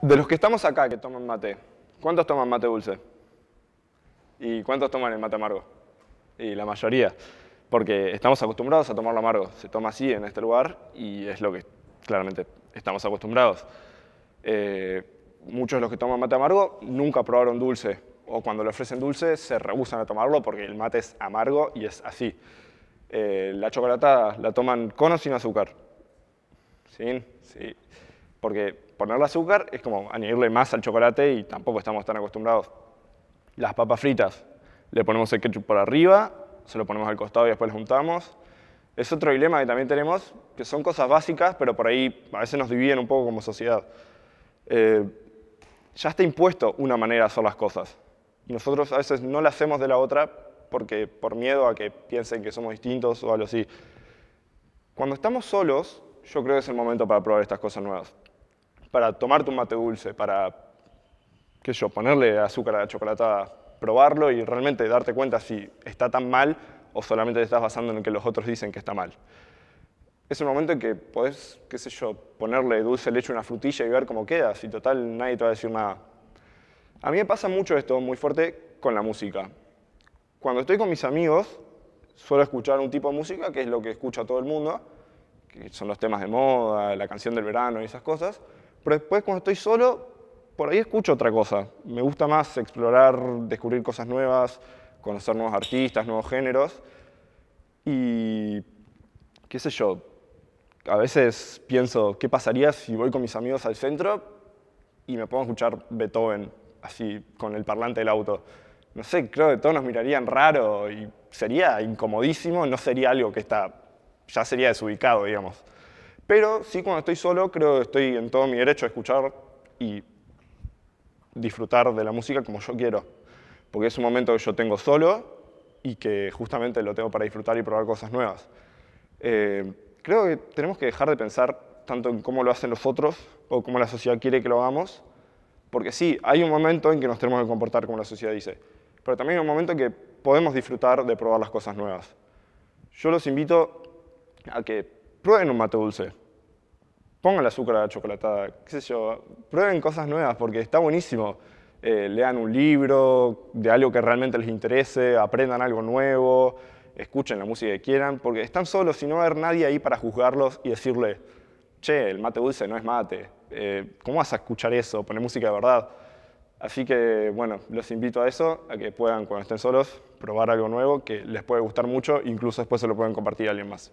De los que estamos acá que toman mate, ¿cuántos toman mate dulce? ¿Y cuántos toman el mate amargo? Y la mayoría, porque estamos acostumbrados a tomarlo amargo. Se toma así en este lugar y es lo que claramente estamos acostumbrados. Eh, muchos de los que toman mate amargo nunca probaron dulce, o cuando le ofrecen dulce se rehusan a tomarlo porque el mate es amargo y es así. Eh, la chocolatada la toman con o sin azúcar. ¿Sí? Sí. Porque ponerle azúcar es como añadirle más al chocolate y tampoco estamos tan acostumbrados. Las papas fritas, le ponemos el ketchup por arriba, se lo ponemos al costado y después lo juntamos. Es otro dilema que también tenemos, que son cosas básicas, pero por ahí a veces nos dividen un poco como sociedad. Eh, ya está impuesto una manera de hacer las cosas. Y nosotros a veces no la hacemos de la otra porque por miedo a que piensen que somos distintos o algo así. Cuando estamos solos, yo creo que es el momento para probar estas cosas nuevas para tomarte un mate dulce, para, qué sé yo, ponerle azúcar a la chocolatada, probarlo y realmente darte cuenta si está tan mal o solamente te estás basando en lo que los otros dicen que está mal. Es un momento en que podés, qué sé yo, ponerle dulce leche a una frutilla y ver cómo queda, si total nadie te va a decir nada. A mí me pasa mucho esto, muy fuerte, con la música. Cuando estoy con mis amigos, suelo escuchar un tipo de música, que es lo que escucha todo el mundo, que son los temas de moda, la canción del verano y esas cosas, pero después cuando estoy solo, por ahí escucho otra cosa. Me gusta más explorar, descubrir cosas nuevas, conocer nuevos artistas, nuevos géneros. Y qué sé yo, a veces pienso, ¿qué pasaría si voy con mis amigos al centro y me pongo a escuchar Beethoven así con el parlante del auto? No sé, creo que todos nos mirarían raro y sería incomodísimo, no sería algo que está, ya sería desubicado, digamos. Pero sí cuando estoy solo creo que estoy en todo mi derecho a escuchar y disfrutar de la música como yo quiero. Porque es un momento que yo tengo solo y que justamente lo tengo para disfrutar y probar cosas nuevas. Eh, creo que tenemos que dejar de pensar tanto en cómo lo hacen los otros o cómo la sociedad quiere que lo hagamos, porque sí, hay un momento en que nos tenemos que comportar como la sociedad dice, pero también hay un momento en que podemos disfrutar de probar las cosas nuevas. Yo los invito a que prueben un mate dulce, pongan azúcar a la chocolatada, qué sé yo, prueben cosas nuevas porque está buenísimo. Eh, lean un libro de algo que realmente les interese, aprendan algo nuevo, escuchen la música que quieran, porque están solos y no va a haber nadie ahí para juzgarlos y decirle, che, el mate dulce no es mate, eh, ¿cómo vas a escuchar eso? Poner música de verdad. Así que, bueno, los invito a eso, a que puedan, cuando estén solos, probar algo nuevo que les puede gustar mucho, incluso después se lo pueden compartir a alguien más.